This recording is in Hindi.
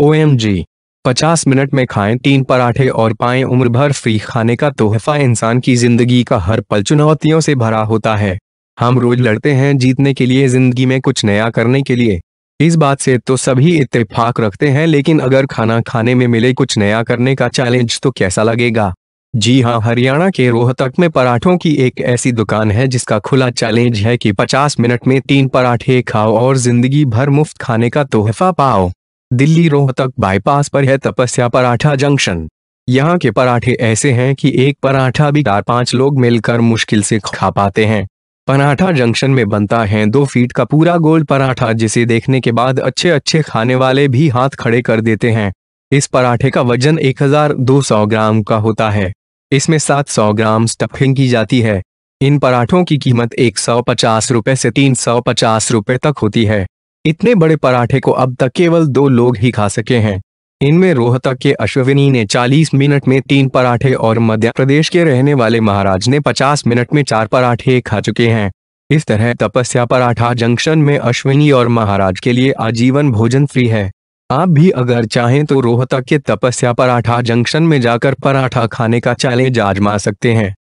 ओ एम जी पचास मिनट में खाएं तीन पराठे और पाएं उम्र भर फ्री खाने का तोहफा इंसान की जिंदगी का हर पल चुनौतियों से भरा होता है हम रोज लड़ते हैं जीतने के लिए जिंदगी में कुछ नया करने के लिए इस बात से तो सभी इत्तेफाक रखते हैं लेकिन अगर खाना खाने में मिले कुछ नया करने का चैलेंज तो कैसा लगेगा जी हाँ हरियाणा के रोहतक में पराठों की एक ऐसी दुकान है जिसका खुला चैलेंज है कि 50 मिनट में तीन पराठे खाओ और जिंदगी भर मुफ्त खाने का तोहफा पाओ दिल्ली रोहतक बाईपास पर है तपस्या पराठा जंक्शन यहाँ के पराठे ऐसे हैं कि एक पराठा भी चार पांच लोग मिलकर मुश्किल से खा पाते हैं पराठा जंक्शन में बनता है दो फीट का पूरा गोल पराठा जिसे देखने के बाद अच्छे अच्छे खाने वाले भी हाथ खड़े कर देते हैं इस पराठे का वजन 1200 ग्राम का होता है इसमें 700 ग्राम स्टफिंग की जाती है इन पराठों की कीमत एक रुपए से तीन रुपए तक होती है इतने बड़े पराठे को अब तक केवल दो लोग ही खा सके हैं इनमें रोहतक के अश्विनी ने 40 मिनट में तीन पराठे और मध्य प्रदेश के रहने वाले महाराज ने 50 मिनट में चार पराठे खा चुके हैं इस तरह तपस्या पराठा जंक्शन में अश्विनी और महाराज के लिए आजीवन भोजन फ्री है आप भी अगर चाहें तो रोहतक के तपस्या पराठा जंक्शन में जाकर पराठा खाने का चैलेंज आजमा सकते हैं